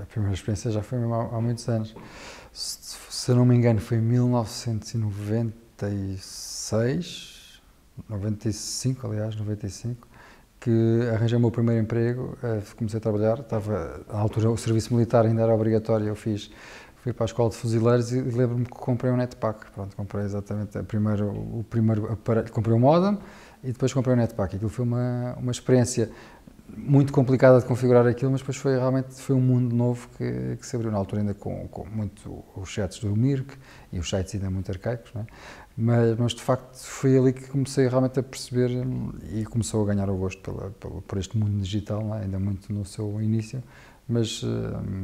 a primeira experiência já foi mesmo há, há muitos anos. Se, se não me engano, foi em 1996, 95, aliás, 95, que arranjei o meu primeiro emprego, eh, comecei a trabalhar, estava, à altura o serviço militar ainda era obrigatório, eu fiz, fui para a escola de fuzileiros e lembro-me que comprei um netpack, pronto, comprei exatamente a primeiro, o primeiro aparelho, comprei o um modem e depois comprei o um netpack, aquilo foi uma, uma experiência muito complicada de configurar aquilo, mas depois foi realmente foi um mundo novo que, que se abriu na altura ainda com, com muito os sites do Mirk e os sites ainda muito arcaicos, é? mas, mas, de facto foi ali que comecei realmente a perceber e começou a ganhar o gosto pela, pela, por este mundo digital, é? ainda muito no seu início, mas, eh,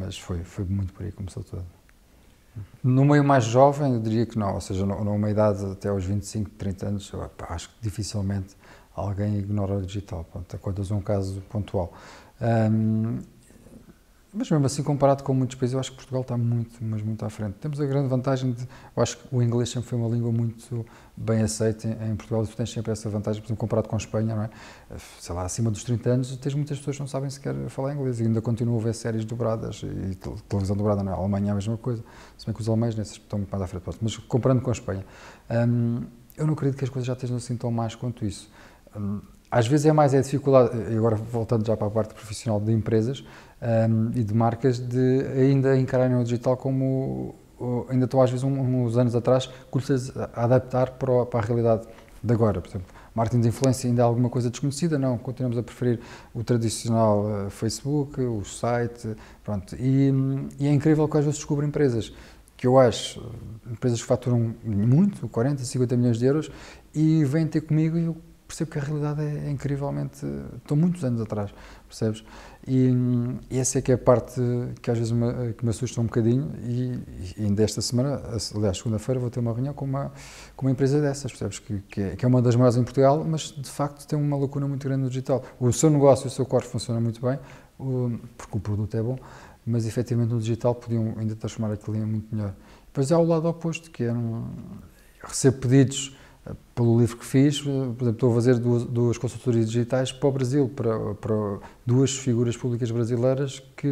mas foi, foi muito por aí que começou tudo. No meio mais jovem, eu diria que não, ou seja, numa idade até aos 25, 30 anos, eu, acho que dificilmente alguém ignora o digital. Pronto, acordas um caso pontual. Um, mas mesmo assim, comparado com muitos países, eu acho que Portugal está muito, mas muito à frente. Temos a grande vantagem de. Eu acho que o inglês sempre foi uma língua muito bem aceita em, em Portugal e tu tens sempre essa vantagem, por exemplo, comparado com a Espanha, não é? Sei lá, acima dos 30 anos, tens muitas pessoas que não sabem sequer falar inglês e ainda continuam a ver séries dobradas e televisão dobrada, Na é? A Alemanha é a mesma coisa. Se bem que os alemães nesses estão muito mais à frente, mas comparando com a Espanha, hum, eu não acredito que as coisas já estejam assim tão mais quanto isso. Hum, às vezes é mais é a dificuldade, eh, agora voltando já para a parte profissional de empresas um, e de marcas, de ainda encararem o digital como, ainda estou às vezes uns anos atrás, começas a adaptar para, para a realidade de agora, por exemplo. Marketing de influência ainda é alguma coisa desconhecida? Não, continuamos a preferir o tradicional uh, Facebook, o site, pronto. E, hum, e, é incrível que às vezes descubro empresas que eu acho, empresas que faturam muito, 40, 50 milhões de euros, e vêm ter comigo e eu percebo que a realidade é, é, incrivelmente. Estou muitos anos atrás, percebes? E, e essa é que é a parte que às vezes me, que me assusta um bocadinho. E, e ainda esta semana, aliás, segunda-feira, vou ter uma reunião com uma, com uma empresa dessas, percebes? Que, que é, que, é, uma das maiores em Portugal, mas de facto tem uma lacuna muito grande no digital. O seu negócio, o seu core funciona muito bem, o, porque o produto é bom, mas efetivamente no digital podiam ainda transformar aquilo em muito melhor. Depois há é, o lado oposto, que é um, receber pedidos pelo livro que fiz, por exemplo, estou a fazer duas, duas consultorias digitais para o Brasil, para, para duas figuras públicas brasileiras que,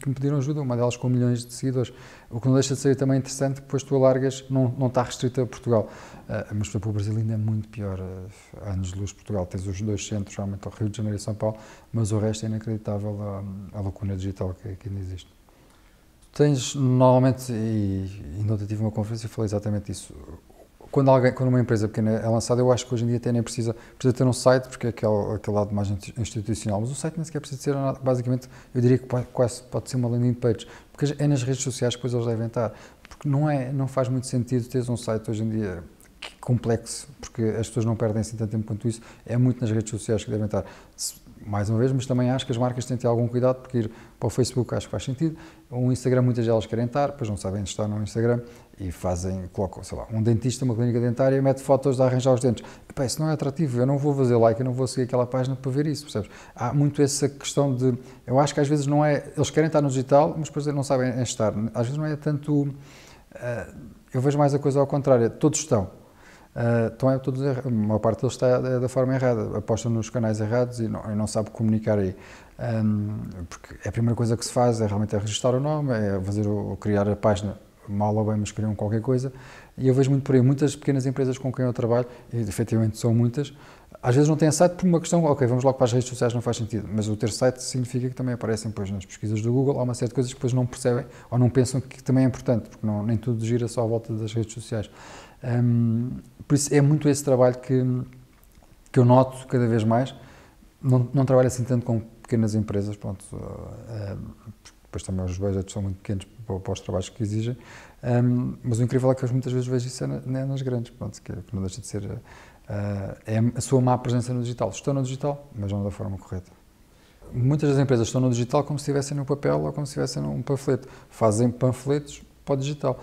que, me pediram ajuda, uma delas com milhões de seguidores. O que não deixa de ser também interessante, depois tu alargas, não, não está restrita a Portugal. Uh, mas, para o Brasil ainda é muito pior. Há ah, anos de luz, Portugal tens os dois centros, realmente, o Rio de Janeiro e São Paulo, mas o resto é inacreditável a, a lacuna digital que, que ainda existe. Tens, normalmente, e ainda ontem tive uma conferência e falei exatamente isso quando, alguém, quando uma empresa pequena é lançada, eu acho que hoje em dia até nem precisa, precisa ter um site, porque é aquele, aquele lado mais institucional, mas o site nem sequer precisa ser, basicamente, eu diria que quase pode ser uma landing page, porque é nas redes sociais que depois eles devem estar, porque não, é, não faz muito sentido teres um site hoje em dia complexo, porque as pessoas não perdem assim tanto tempo quanto isso, é muito nas redes sociais que devem estar. Se, mais uma vez, mas também acho que as marcas têm de ter algum cuidado, porque ir para o Facebook acho que faz sentido. O Instagram, muitas delas querem estar, depois não sabem estar no Instagram e fazem, colocam, sei lá, um dentista, uma clínica dentária, mete fotos de arranjar os dentes. Epá, isso não é atrativo, eu não vou fazer like, eu não vou seguir aquela página para ver isso, percebes? Há muito essa questão de. Eu acho que às vezes não é. Eles querem estar no digital, mas depois não sabem estar. Às vezes não é tanto. Eh, eu vejo mais a coisa ao contrário, todos estão ah, então é todos A maior parte deles está da forma errada, apostam nos canais errados e não, e não sabe comunicar aí. Um, porque é a primeira coisa que se faz é realmente é registrar o nome, é fazer o, criar a página, mal ou bem, mas criam qualquer coisa. E eu vejo muito por aí, muitas pequenas empresas com quem eu trabalho, e efetivamente são muitas, às vezes não têm site por uma questão, ok, vamos logo para as redes sociais, não faz sentido, mas o ter site significa que também aparecem depois nas pesquisas do Google, há uma série de coisas que depois não percebem ou não pensam que também é importante, porque não, nem tudo gira só à volta das redes sociais. Um, por isso é muito esse trabalho que, que eu noto cada vez mais. Não, não trabalho assim tanto com pequenas empresas, pronto, depois também os budgets são muito pequenos para, para os trabalhos que exigem, um, mas o incrível é que eu muitas vezes vejo isso é nas grandes, pronto, que, que não deixa de ser uh, é a sua má presença no digital. Estão no digital, mas não da forma correta. Muitas das empresas estão no digital como se estivessem no papel ou como se estivessem num panfleto. Fazem panfletos para o digital.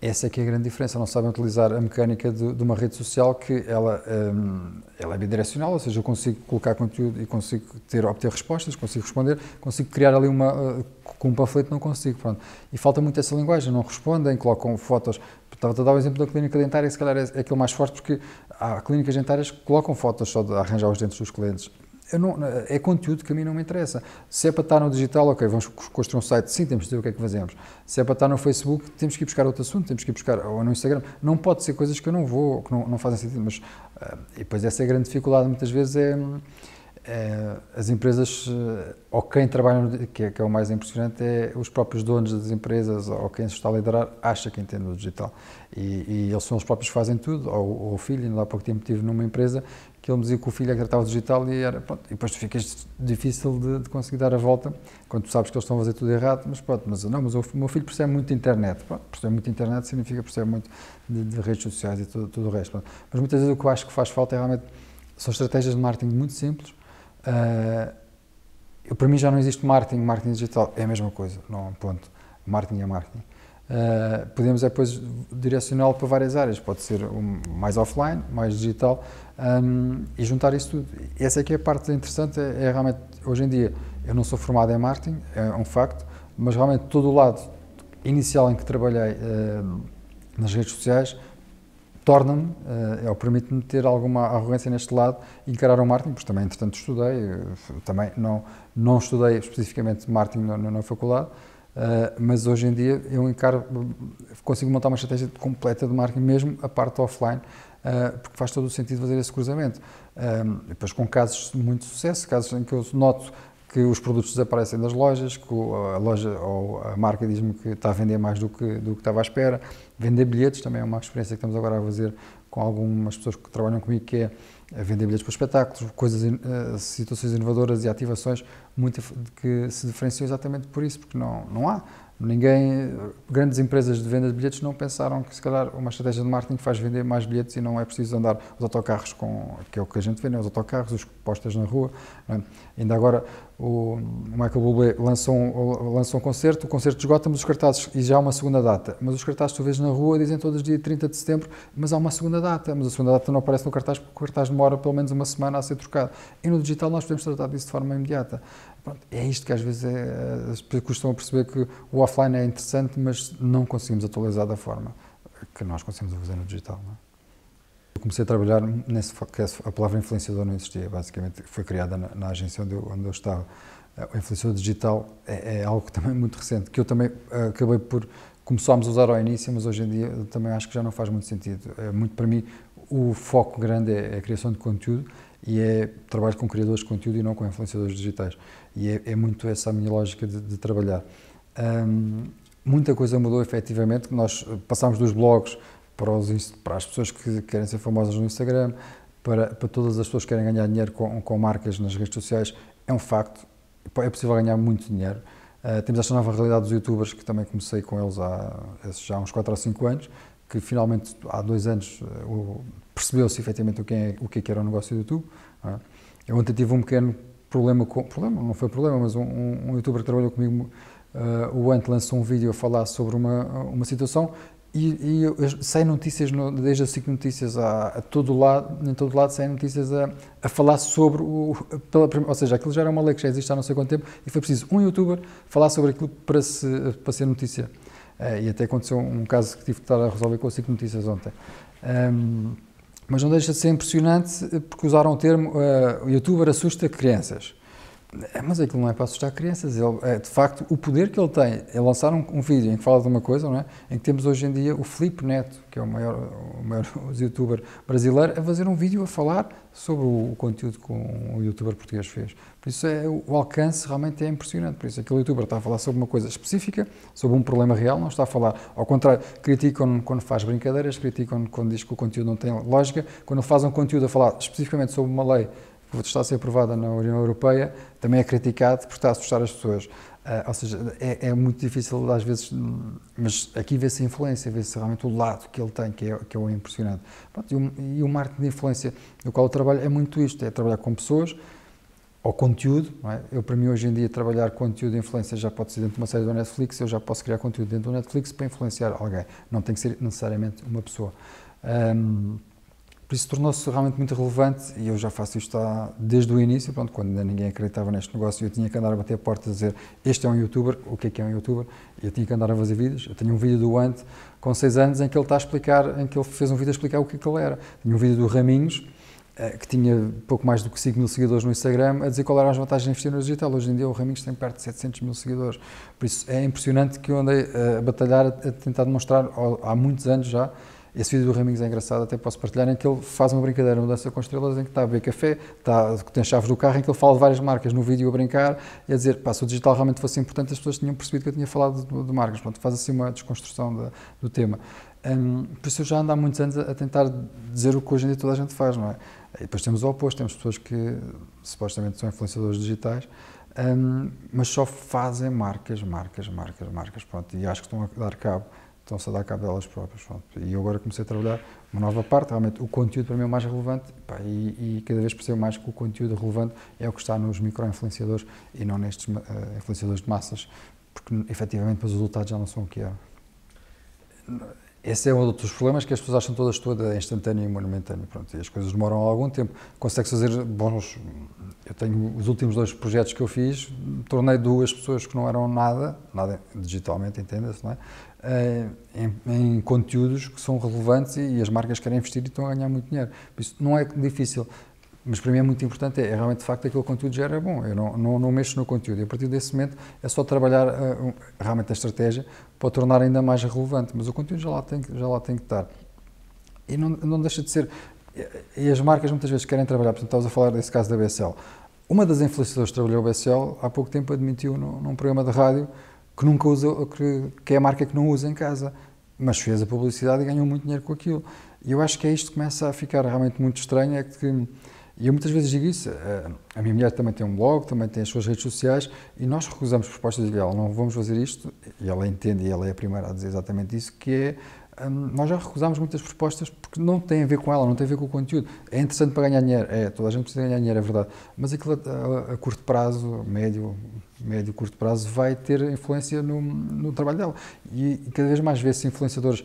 Essa é que é a grande diferença, não sabem utilizar a mecânica de, de uma rede social que ela, um, ela é bidirecional, ou seja, eu consigo colocar conteúdo e consigo ter, obter respostas, consigo responder, consigo criar ali uma, uh, com um panfleto não consigo, pronto. E falta muito essa linguagem, não respondem, colocam fotos, Estava a dar o exemplo da clínica dentária, que se calhar é, é aquilo mais forte, porque há clínicas dentárias que colocam fotos só de arranjar os dentes dos clientes não, é conteúdo que a mim não me interessa. Se é para estar no digital, ok, vamos construir um site, sim, temos de dizer o que é que fazemos. Se é para estar no Facebook, temos que ir buscar outro assunto, temos que ir buscar, ou no Instagram. Não pode ser coisas que eu não vou, que não, não fazem sentido, mas. Uh, e depois essa é a grande dificuldade, muitas vezes, é hum, eh, as empresas, eh, ou quem trabalha, que é, que é, o mais impressionante, é os próprios donos das empresas, ou quem se está a liderar, acha que entende o digital. E, e eles são os próprios que fazem tudo, ou, ou o filho, ainda há pouco tempo estive numa empresa que ele me dizia que o filho é que tratava o digital e era, pronto, e depois tu ficas difícil de, de, conseguir dar a volta, quando tu sabes que eles estão a fazer tudo errado, mas pronto, mas não, mas o meu filho percebe muito internet, pronto, percebe muito internet significa percebe muito de, de redes sociais e tudo, tudo o resto, pronto. Mas muitas vezes o que eu acho que faz falta é realmente, são estratégias de marketing muito simples, Uh, eu, para mim já não existe marketing, marketing digital é a mesma coisa, não ponto. Marketing é marketing. Uh, podemos é depois direcioná-lo para várias áreas, pode ser um, mais offline, mais digital um, e juntar isso tudo. essa é que é a parte interessante, é, é, realmente, hoje em dia, eu não sou formado em marketing, é um facto, mas realmente todo o lado inicial em que trabalhei uh, nas redes sociais torna-me, eh, uh, permite-me ter alguma arrogância neste lado e encarar o marketing, porque também, entretanto, estudei, eh, também não, não estudei especificamente marketing na, na faculdade, Uh, mas hoje em dia eu encaro, consigo montar uma estratégia completa de marketing, mesmo a parte offline, uh, porque faz todo o sentido fazer esse cruzamento. depois com casos de muito sucesso, casos em que eu noto que os produtos desaparecem das lojas, que a loja ou a marca diz-me que está a vender mais do que, do que estava à espera. Vender bilhetes também é uma experiência que estamos agora a fazer com algumas pessoas que trabalham comigo, que é, é vender bilhetes para espetáculos, coisas, eh, situações inovadoras e ativações muito que se diferenciam exatamente por isso, porque não, não há. Ninguém, grandes empresas de venda de bilhetes não pensaram que se calhar uma estratégia de marketing faz vender mais bilhetes e não é preciso andar os autocarros com, que é o que a gente vê, né? os autocarros, os postas na rua. Né? Ainda agora o Michael Bublé lançou um, lançou um concerto, o concerto esgota, mas os cartazes, e já há uma segunda data, mas os cartazes tu vês na rua dizem todos dia 30 de setembro, mas há uma segunda data, mas a segunda data não aparece no cartaz porque o cartaz demora pelo menos uma semana a ser trocado. E no digital nós podemos tratar disso de forma imediata é isto que às vezes é, eh, as pessoas costumam a perceber que o offline é interessante, mas não conseguimos atualizar da forma que nós conseguimos fazer no digital. É? Eu comecei a trabalhar nesse que é a palavra influenciador não existia, basicamente foi criada na, na agência onde eu, onde eu, estava. Eh, o influenciador digital é, é, algo também é muito recente, que eu também eh, acabei por começámos a usar ao início, mas hoje em dia também acho que já não faz muito sentido. É muito para mim o foco grande é, é a criação de conteúdo e é trabalho com criadores de conteúdo e não com influenciadores digitais. E é, é muito essa a minha lógica de, de trabalhar. Um, muita coisa mudou efetivamente, nós passámos dos blogs para, os, para, as pessoas que querem ser famosas no Instagram, para, para todas as pessoas que querem ganhar dinheiro com, com marcas nas redes sociais, é um facto, é possível ganhar muito dinheiro. Uh, temos esta nova realidade dos youtubers, que também comecei com eles há, já há uns 4 ou 5 anos, que finalmente há dois anos eh, percebeu-se efetivamente o que, é, o que, é que era o negócio do YouTube. É? Eu ontem tive um pequeno problema, com, problema não foi problema, mas um, um youtuber que trabalhou comigo, uh, o Ant, lançou um vídeo a falar sobre uma, uma situação e, e saem notícias, no, desde as 5 Notícias a, a, todo lado, em todo lado saem notícias a, a falar sobre o. Pela, ou seja, aquilo já era uma lei que já existe há não sei quanto tempo e foi preciso um youtuber falar sobre aquilo para, se, para ser notícia. Eh, e até aconteceu um caso que tive que estar a resolver com o cinco Notícias ontem. Um, ehm, mas não deixa de ser impressionante eh, porque usaram o termo uh, o youtuber assusta crianças. É, mas aquilo não é para assustar crianças. Ele, é, de facto, o poder que ele tem é lançar um, um, vídeo em que fala de uma coisa, não é? em que temos hoje em dia o Filipe Neto, que é o maior, o maior youtuber brasileiro, a fazer um vídeo a falar sobre o, o conteúdo que um, um youtuber português fez. Por isso, é, o, o alcance realmente é impressionante. Por isso, aquele youtuber está a falar sobre uma coisa específica, sobre um problema real, não está a falar. Ao contrário, criticam quando faz brincadeiras, criticam quando diz que o conteúdo não tem lógica. Quando faz um conteúdo a falar especificamente sobre uma lei está a ser aprovada na União Europeia, também é criticado por estar a assustar as pessoas. Uh, ou seja, é, é, muito difícil às vezes, mas aqui vê-se a influência, vê-se realmente o lado que ele tem, que é, que é o impressionante. Pronto, e, o, e, o, marketing de influência no qual eu trabalho é muito isto, é trabalhar com pessoas, ou conteúdo, é? Eu, para mim, hoje em dia, trabalhar conteúdo de influência já pode ser dentro de uma série do Netflix, eu já posso criar conteúdo dentro do Netflix para influenciar alguém. Não tem que ser necessariamente uma pessoa. Um, por isso tornou-se realmente muito relevante e eu já faço isto há, desde o início, pronto, quando ainda ninguém acreditava neste negócio, eu tinha que andar a bater a porta a dizer este é um youtuber, o que é que é um youtuber? Eu tinha que andar a fazer vídeos. Eu tenho um vídeo do Ant com 6 anos em que ele está a explicar, em que ele fez um vídeo a explicar o que é que ele era. Tinha um vídeo do Raminhos eh, que tinha pouco mais do que 5 mil seguidores no Instagram, a dizer qual eram as vantagens de investir no digital. Hoje em dia o Raminhos tem perto de 700 mil seguidores. Por isso é impressionante que eu andei eh, a batalhar, a tentar demonstrar há muitos anos já, esse vídeo do Ramings é engraçado, até posso partilhar, em que ele faz uma brincadeira, uma dança com estrelas, em que está a beber café, está, tem chaves do carro, em que ele fala de várias marcas no vídeo a brincar e a dizer, pá, se o digital realmente fosse importante, as pessoas tinham percebido que eu tinha falado de, de marcas. Pronto, faz assim uma desconstrução do tema. Um, por isso eu já ando há muitos anos a, a, tentar dizer o que hoje em dia toda a gente faz, não é? E depois temos o oposto, temos pessoas que supostamente são influenciadores digitais, um, mas só fazem marcas, marcas, marcas, marcas, pronto, e acho que estão a dar cabo estão-se a dar cabo delas próprias. Pronto. E eu agora comecei a trabalhar uma nova parte, realmente o conteúdo para mim é o mais relevante pá, e, e, cada vez percebo mais que o conteúdo relevante é o que está nos micro-influenciadores e não nestes uh, influenciadores de massas, porque efetivamente os resultados já não são o que eram. Esse é um dos problemas que as pessoas acham todas toda instantânea e monumentânea. Pronto, e as coisas demoram algum tempo. Consegue fazer bons. Eu tenho os últimos dois projetos que eu fiz, tornei duas pessoas que não eram nada, nada digitalmente, entenda-se, não é? Eh, em, em, conteúdos que são relevantes e, e, as marcas querem investir e estão a ganhar muito dinheiro. Por isso não é difícil mas para mim é muito importante, é, é, realmente de facto aquele conteúdo já era bom, eu não, não, não mexo no conteúdo. E a partir desse momento é só trabalhar uh, realmente a estratégia para o tornar ainda mais relevante, mas o conteúdo já lá tem, já lá tem que estar. E não, não deixa de ser. E as marcas muitas vezes querem trabalhar, portanto, estávamos a falar desse caso da BSL. Uma das influenciadoras que trabalhou a BSL há pouco tempo admitiu num, num programa de rádio que nunca usa, que, que é a marca que não usa em casa, mas fez a publicidade e ganhou muito dinheiro com aquilo. E eu acho que é isto que começa a ficar realmente muito estranho, é que e eu muitas vezes digo isso. Eh, a minha mulher também tem um blog, também tem as suas redes sociais e nós recusamos propostas de ela, não vamos fazer isto. E ela entende e ela é a primeira a dizer exatamente isso, que é hum, nós já recusamos muitas propostas porque não tem a ver com ela, não tem a ver com o conteúdo. É interessante para ganhar dinheiro, é, toda a gente precisa ganhar dinheiro, é verdade. Mas aquilo a, a curto prazo, médio, médio, curto prazo, vai ter influência no, no trabalho dela. E, e cada vez mais vê-se influenciadores,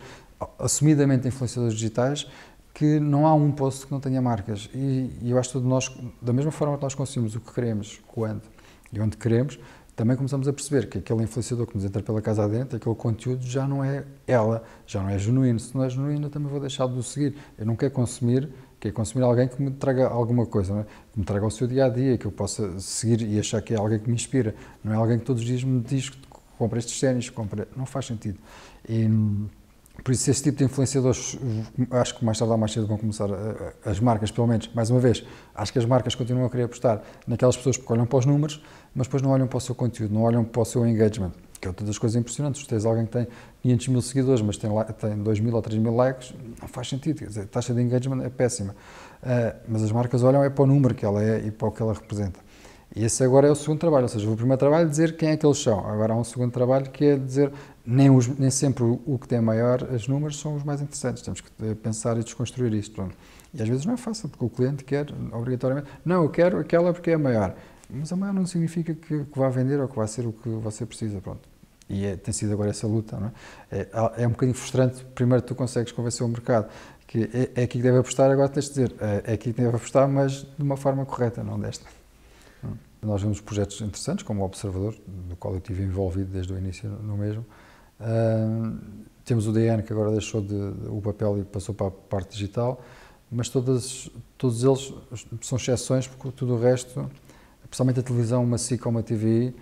assumidamente influenciadores digitais, que não há um poço que não tenha marcas. E, e eu acho que nós, da mesma forma que nós consumimos o que queremos, quando e onde queremos, também começamos a perceber que aquele influenciador que nos entra pela casa adentro, aquele conteúdo já não é ela, já não é genuíno. Se não é genuíno, eu também vou deixar de o seguir. Eu não quero consumir, quero consumir alguém que me traga alguma coisa, é? que me traga o seu dia a dia, que eu possa seguir e achar que é alguém que me inspira. Não é alguém que todos os dias me diz que compra estes ténis, compra. Não faz sentido. E por isso, esse tipo de influenciadores, acho que mais tarde ou mais cedo vão começar, as marcas, pelo menos, mais uma vez, acho que as marcas continuam a querer apostar naquelas pessoas que olham para os números, mas depois não olham para o seu conteúdo, não olham para o seu engagement, que é outra das coisas impressionantes. Se tens alguém que tem 500 mil seguidores, mas tem, tem 2 mil ou 3 mil likes, não faz sentido, quer dizer, a taxa de engagement é péssima. Uh, mas as marcas olham é para o número que ela é e para o que ela representa. E esse agora é o segundo trabalho, ou seja, o primeiro trabalho é dizer quem é que eles são. Agora há um segundo trabalho que é dizer nem, os, nem sempre o, que tem maior os números são os mais interessantes. Temos que eh, pensar e desconstruir isto. Pronto. E às vezes não é fácil, porque o cliente quer obrigatoriamente, não, eu quero aquela porque é a maior. Mas a maior não significa que, que vá vender ou que vai ser o que você precisa. Pronto. E é, tem sido agora essa luta. Não é? É, é um bocadinho frustrante, primeiro tu consegues convencer o mercado que é, é aqui que deve apostar, agora tens de dizer, é, é aqui que deve apostar, mas de uma forma correta, não desta. Nós vemos projetos interessantes, como o Observador, no qual eu estive envolvido desde o início no mesmo. Uh, temos o DN, que agora deixou de, o papel e passou para a parte digital, mas todas, todos eles são exceções, porque tudo o resto, principalmente a televisão, uma SIC ou uma TVI, uh,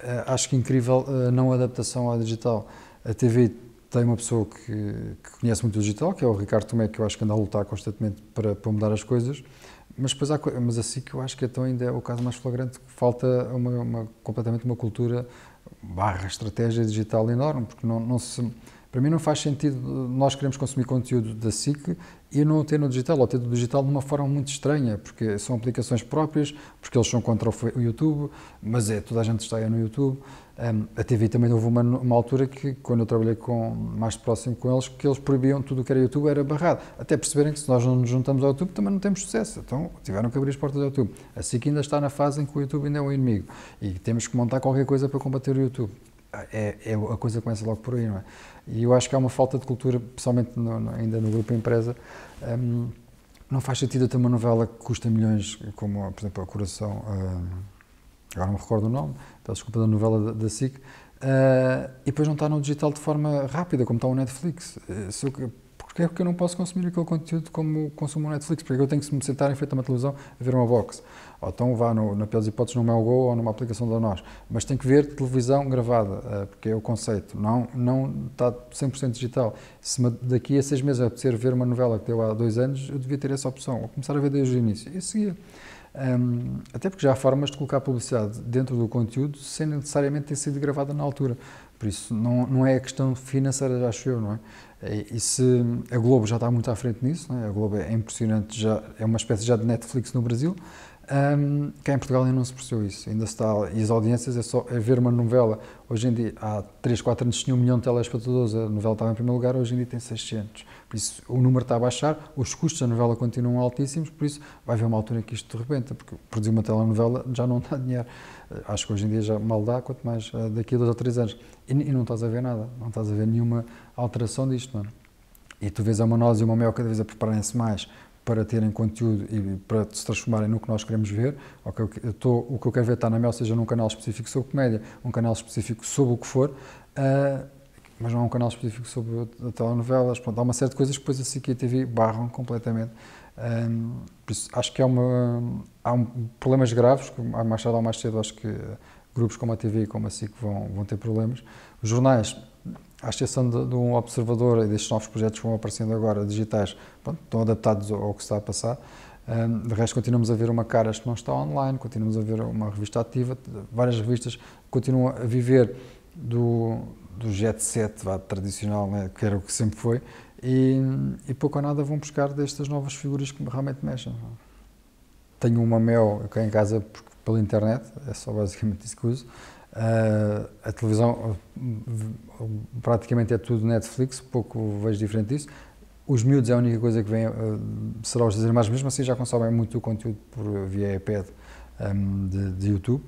eh, acho que é incrível a uh, não adaptação ao digital. A TV tem uma pessoa que, que, conhece muito o digital, que é o Ricardo Tomé, que eu acho que anda a lutar constantemente para, para mudar as coisas, mas, depois há, mas assim que eu acho que então ainda é o caso mais flagrante, falta uma, uma completamente uma cultura barra estratégia digital enorme, porque não, não se para mim não faz sentido nós queremos consumir conteúdo da SIC e não o ter no digital, ou ter no digital de uma forma muito estranha, porque são aplicações próprias, porque eles são contra o YouTube, mas é, toda a gente está aí no YouTube. Um, a TV também houve uma, uma, altura que, quando eu trabalhei com, mais próximo com eles, que eles proibiam tudo o que era YouTube, era barrado. Até perceberem que se nós não nos juntamos ao YouTube também não temos sucesso. Então tiveram que abrir as portas ao YouTube. A SIC ainda está na fase em que o YouTube ainda é um inimigo e temos que montar qualquer coisa para combater o YouTube é, é, a coisa começa logo por aí, não é? E eu acho que há uma falta de cultura, pessoalmente no, no, ainda no grupo empresa. Um, não faz sentido ter uma novela que custa milhões, como, por exemplo, a Coração, um, agora não me recordo o nome, peço desculpa da novela da, da SIC, uh, e depois não está no digital de forma rápida, como está o Netflix. Uh, se eu porque é porque eu não posso consumir aquele conteúdo como consumo Netflix? Porque eu tenho que me sentar em frente a uma televisão a ver uma box. Ou então vá, no, na pior das hipóteses, no meu Go ou numa aplicação da nós. Mas tem que ver televisão gravada, eh, porque é o conceito. Não, não está 100% digital. Se daqui a seis meses apetecer ver uma novela que deu há dois anos, eu devia ter essa opção. Ou começar a ver desde o início. E seguia. Um, ehm, até porque já há formas de colocar publicidade dentro do conteúdo sem necessariamente ter sido gravada na altura. Por isso, não, não é a questão financeira, acho eu, não é? É, e se a Globo já está muito à frente nisso, é? a Globo é impressionante, já, é uma espécie já de Netflix no Brasil, um, cá em Portugal ainda não se percebeu isso. Ainda está, e as audiências é só é ver uma novela. Hoje em dia, há 3, 4 anos tinha um milhão de telespectadores, a novela estava em primeiro lugar, hoje em dia tem 600. Por isso, o número está a baixar, os custos da novela continuam altíssimos, por isso vai haver uma altura em que isto de repente, porque produzir uma telenovela já não dá dinheiro. Eh, acho que hoje em dia já mal dá, quanto mais eh, daqui a dois ou três anos. E, e não estás a ver nada, não estás a ver nenhuma alteração disto, mano. E tu vês a Manoz e uma Mel cada vez a prepararem-se mais para terem conteúdo e para se transformarem no que nós queremos ver. O que eu, tô, o que eu quero ver está na Mel, seja num canal específico sobre comédia, um canal específico sobre o que for, uh, mas não há é um canal específico sobre telenovelas. Pronto, há uma série de coisas que depois a CQTV TV barram completamente. Um, acho que é uma, há um, problemas graves, que mais tarde ou mais cedo acho que eh, grupos como a TV e como a SIC vão, vão ter problemas. Os jornais, à exceção de, de, um observador e destes novos projetos que vão aparecendo agora, digitais, pronto, estão adaptados ao, ao, que está a passar. Um, de resto, continuamos a ver uma cara que não está online, continuamos a ver uma revista ativa, várias revistas continuam a viver do, do jet set vá, tradicional, né, que era o que sempre foi, e, e pouco ou nada vão buscar destas novas figuras que realmente mexem. Tenho uma Mel aqui em casa pela internet, é só basicamente isso que uso. Uh, a televisão uh, praticamente é tudo Netflix, pouco vejo diferente disso. Os miúdos é a única coisa que vem, uh, será os dizer, mas mesmo assim já consomem muito o conteúdo por via iPad um, de, de, YouTube.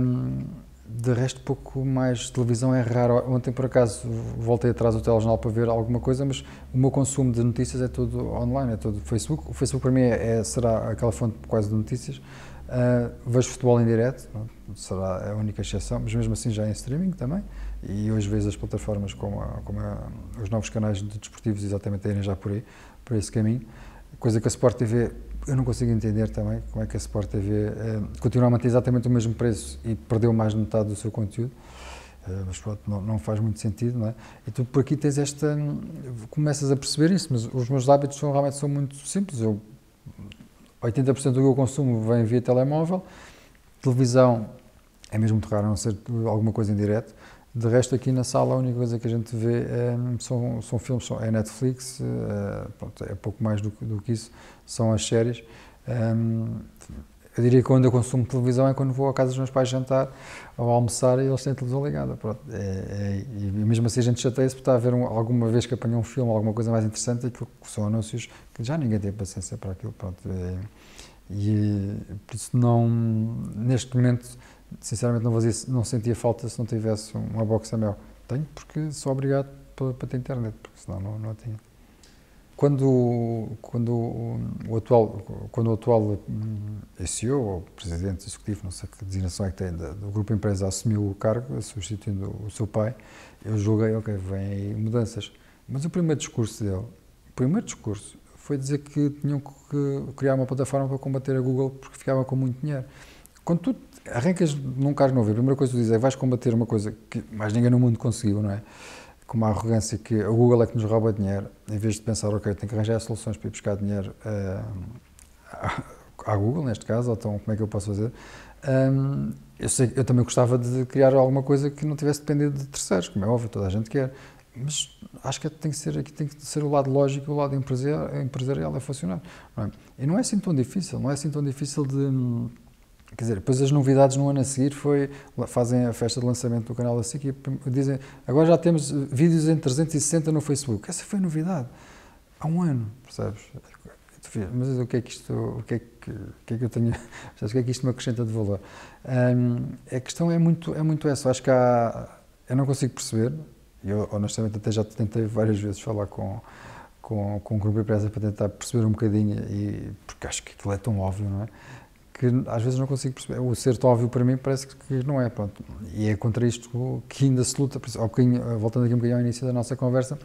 Um, de resto, pouco mais televisão é raro. Ontem, por acaso, voltei atrás do telejornal para ver alguma coisa, mas o meu consumo de notícias é tudo online, é tudo Facebook. O Facebook, para mim, é, é, será aquela fonte quase de notícias. Uh, vejo futebol em direto, será a única exceção, mas mesmo assim já é em streaming também. E hoje vejo as plataformas como, a, como a, os novos canais de desportivos exatamente irem já por aí, por esse caminho. Coisa que a Sport TV eu não consigo entender também como é que a Sport TV uh, eh, continua a manter exatamente o mesmo preço e perdeu mais de metade do seu conteúdo. Eh, mas pronto, não, não, faz muito sentido, não é? E tu por aqui tens esta. começas a perceber isso, mas os meus hábitos são, realmente são muito simples. Eu, 80% do que eu consumo vem via telemóvel, televisão é mesmo muito raro, a não ser alguma coisa em direto. De resto, aqui na sala, a única coisa que a gente vê é, são, são filmes, são, é Netflix, é, pronto, é pouco mais do, do, que isso, são as séries. É, eu diria que quando eu consumo televisão é quando vou à casa dos meus pais jantar ou almoçar e eles têm a televisão ligada. Pronto, é, é, e mesmo assim a gente chateia-se por estar a ver um, alguma vez que apanha um filme, alguma coisa mais interessante, e porque são anúncios que já ninguém tem paciência para aquilo. Pronto, é, e por isso não, neste momento sinceramente não, fazia, não sentia falta se não tivesse uma box a mel. Tenho porque sou obrigado para, ter internet, porque senão não, não tinha. Quando, quando, o atual, quando o atual SEO, hum, ou presidente executivo, não sei que designação é que tem, do grupo empresa, assumiu o cargo, substituindo o seu pai, eu julguei, ok, vem aí mudanças. Mas o primeiro discurso dele, o primeiro discurso, foi dizer que tinham que criar uma plataforma para combater a Google porque ficava com muito dinheiro. Quando tu arrancas num cargo novo e a primeira coisa que tu dizes é que vais combater uma coisa que mais ninguém no mundo conseguiu, não é? Com uma arrogância que a Google é que nos rouba dinheiro, em vez de pensar, ok, tenho que arranjar soluções para ir buscar dinheiro uh, à Google, neste caso, ou então como é que eu posso fazer? Um, eu, sei, eu também gostava de criar alguma coisa que não tivesse dependido de terceiros, como é óbvio, toda a gente quer. Mas acho que tem que ser aqui tem que ser o lado lógico e o lado empresarial, empresarial a funcionar. Não é? E não é assim tão difícil, não é assim tão difícil de hum, Quer dizer, depois as novidades no ano a seguir foi, fazem a festa de lançamento do canal da SIC e dizem agora já temos eh, vídeos em 360 no Facebook. Essa foi novidade. Há um ano, percebes? Mas o que é que isto, o que é que, o que, é que eu tenho, percebes? o que é que isto me acrescenta de valor? Um, a questão é muito, é muito essa. Acho que há, eu não consigo perceber, eu honestamente até já tentei várias vezes falar com, com, com um grupo de empresa para tentar perceber um bocadinho, e, porque acho que aquilo é tão óbvio, não é? que às vezes não consigo perceber. O ser óbvio para mim parece que não é, pronto. E é contra isto que ainda se luta, eh, voltando aqui um bocadinho ao início da nossa conversa,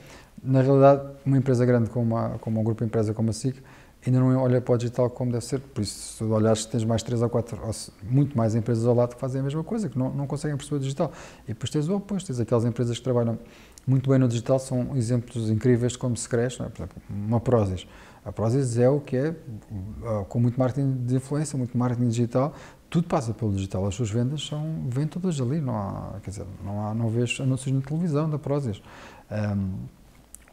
na realidade, uma empresa grande como, uma, como um grupo de empresa como a SIC, ainda não olha para o digital como deve ser, por isso se olhares tens mais três ou quatro, ou muito mais empresas ao lado que fazem a mesma coisa, que não, não conseguem perceber o digital. E depois tens o oposto, tens aquelas empresas que trabalham muito bem no digital, são exemplos incríveis de como se cresce, é? por exemplo, uma Prozis. A Prozis é o que é, ah, com muito marketing de influência, muito marketing digital, tudo passa pelo digital, as suas vendas são, vêm todas ali, não há, quer dizer, não há, não vês anúncios na televisão da Prozis. Um,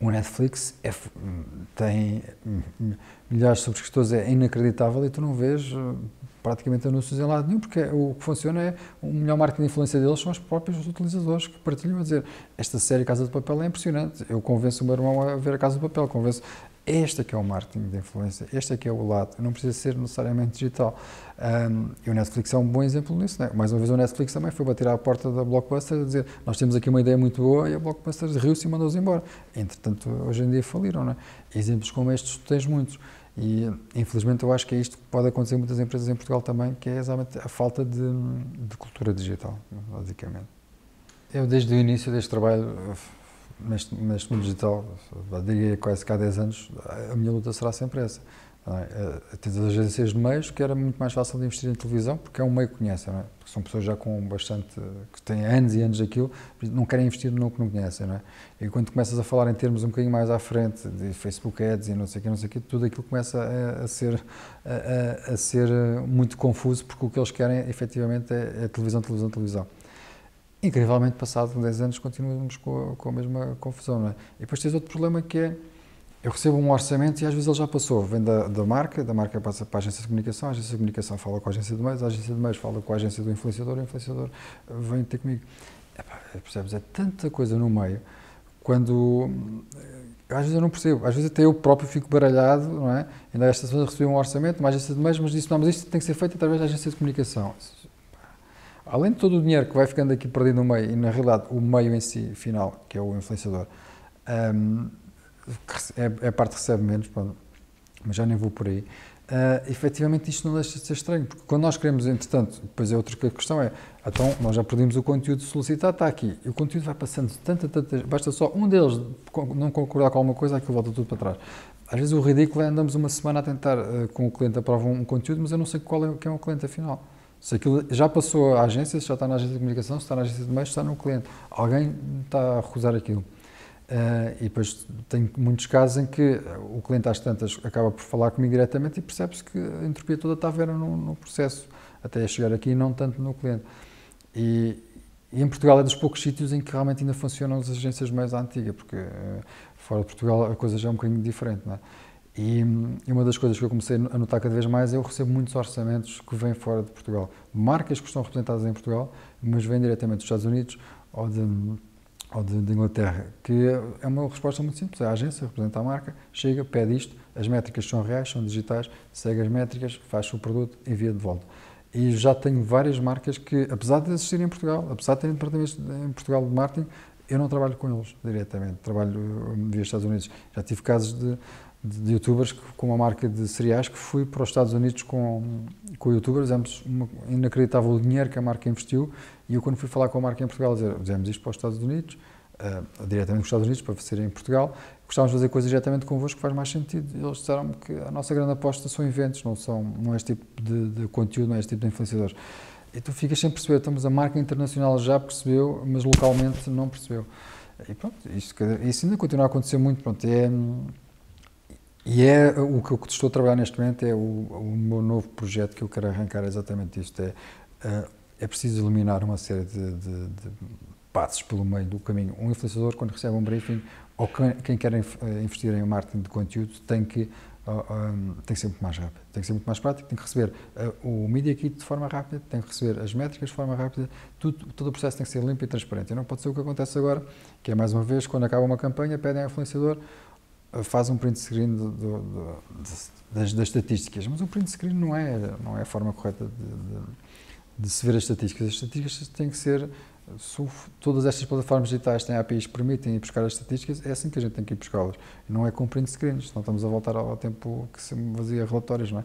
o Netflix é, hum, tem hum, hum, milhares de subscritores, é inacreditável e tu não vês praticamente anúncios em lado nenhum, porque é, o que funciona é o melhor marketing de influência deles são os próprios utilizadores que partilham a dizer esta série Casa de Papel é impressionante, eu convenço o meu irmão a ver a Casa de Papel, convenço este é que é o marketing de influência, este é que é o lado, não precisa ser necessariamente digital. Um, e o Netflix é um bom exemplo nisso, né? mais uma vez o Netflix também foi bater à porta da Blockbuster a dizer nós temos aqui uma ideia muito boa e a Blockbuster riu-se e mandou-os embora. Entretanto, hoje em dia faliram. Né? Exemplos como estes tens muitos. E, infelizmente, eu acho que é isto que pode acontecer em muitas empresas em Portugal também, que é exatamente a falta de, de cultura digital, basicamente. Eu, desde o início deste trabalho, neste, neste mundo digital, diria quase que há 10 anos, a minha luta será sempre essa. É? Eh, tens as agências de meios que era muito mais fácil de investir em televisão porque é um meio que conhecem, é? porque são pessoas já com bastante. que têm anos e anos daquilo, não querem investir no que não conhecem. Não é? E quando começas a falar em termos um bocadinho mais à frente de Facebook ads e não sei o que, não sei o que, tudo aquilo começa a, a ser, a, a, ser eh, muito confuso porque o que eles querem efetivamente é, é televisão, televisão, televisão. Incrivelmente, passado 10 anos, continuamos com a, com a mesma confusão. É? E depois tens outro problema que é eu recebo um orçamento e às vezes ele já passou, vem da, da marca, da marca passa para a agência de comunicação, a agência de comunicação fala com a agência de meios, a agência de meios fala com a agência do influenciador, o influenciador eh, vem ter comigo. Epá, percebes? É tanta coisa no meio, quando. Eh, às vezes eu não percebo, às vezes até eu próprio fico baralhado, não é? Ainda esta semana recebi um orçamento uma agência de meios, mas disse: não, mas isto tem que ser feito através da agência de comunicação. Além de todo o dinheiro que vai ficando aqui perdido no meio, e na realidade o meio em si, final, que é o influenciador. Um, é, é, a parte que recebe menos, pronto, mas já nem vou por aí. Uh, efetivamente isto não deixa de ser estranho, porque quando nós queremos, entretanto, depois é outra questão, é, então nós já perdemos o conteúdo solicitado, está aqui, e o conteúdo vai passando tanta, tanta, basta só um deles não concordar com alguma coisa, aquilo volta tudo para trás. Às vezes o ridículo é andamos uma semana a tentar uh, com o cliente aprovar um, um conteúdo, mas eu não sei qual é, quem é o cliente afinal. Se aquilo já passou à agência, se já está na agência de comunicação, se está na agência de meios, se está no cliente. Alguém está a recusar aquilo. Uh, e depois tenho muitos casos em que o cliente às tantas acaba por falar comigo diretamente e percebe-se que a entropia toda estava era no, no, processo, até chegar aqui e não tanto no cliente. E, e, em Portugal é dos poucos sítios em que realmente ainda funcionam as agências mais antigas porque uh, fora de Portugal a coisa já é um bocadinho diferente. Não é? E, e, uma das coisas que eu comecei a notar cada vez mais é eu recebo muitos orçamentos que vêm fora de Portugal. Marcas que estão representadas em Portugal, mas vêm diretamente dos Estados Unidos ou de ou de, de, Inglaterra, que é uma resposta muito simples. A agência representa a marca, chega, pede isto, as métricas são reais, são digitais, segue as métricas, faz o produto, envia de volta. E já tenho várias marcas que, apesar de existirem em Portugal, apesar de terem departamentos em Portugal de marketing, eu não trabalho com eles diretamente, trabalho eh, via Estados Unidos. Já tive casos de de, youtubers com uma marca de cereais que fui para os Estados Unidos com, com youtubers, ambos uma, inacreditável o dinheiro que a marca investiu e eu quando fui falar com a marca em Portugal, dizemos fizemos isto para os Estados Unidos, uh, diretamente para os Estados Unidos para ser em Portugal, gostávamos de fazer coisas diretamente convosco que faz mais sentido. E eles disseram-me que a nossa grande aposta são eventos, não, são, não é este tipo de, de conteúdo, não é este tipo de influenciadores. E tu ficas sem perceber, estamos a marca internacional já percebeu, mas localmente não percebeu. E pronto, isso, isso ainda continua a acontecer muito, pronto, é e é o que eu estou a trabalhar neste momento é o, o meu novo projeto que eu quero arrancar é exatamente isto é eh, é preciso eliminar uma série de, de, de passos pelo meio do caminho. Um influenciador quando recebe um briefing ou quem, quem quer eh, investir em marketing de conteúdo tem que tem que ser muito mais rápido, tem que ser muito mais prático, tem que receber eh, o Media Kit de forma rápida, tem que receber as métricas de forma rápida, tudo, todo o processo tem que ser limpo e transparente. E não pode ser o que acontece agora, que é mais uma vez, quando acaba uma campanha, pedem ao influenciador eh, faz um print screen do, do, do, das, das, estatísticas, mas um print screen não é, não é a forma correta de, de, de se ver as estatísticas. As estatísticas têm que ser. todas estas plataformas digitais têm APIs que permitem ir buscar as estatísticas, é assim que a gente tem que ir buscá-las. Não é com print screens, senão estamos a voltar ao tempo que se fazia relatórios, não é?